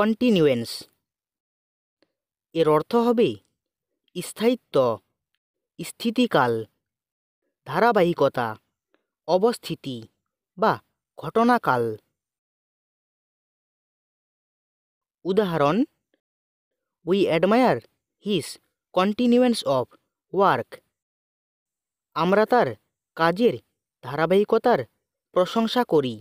continuance এর অর্থ হবে স্থায়িত্ব স্থিতিকাল ধারাবাহিকতা অবস্থিতি বা ঘটনাকাল উদাহরণ we admire his continuance of work আমরা তার কাজের ধারাবাহিকতার প্রশংসা করি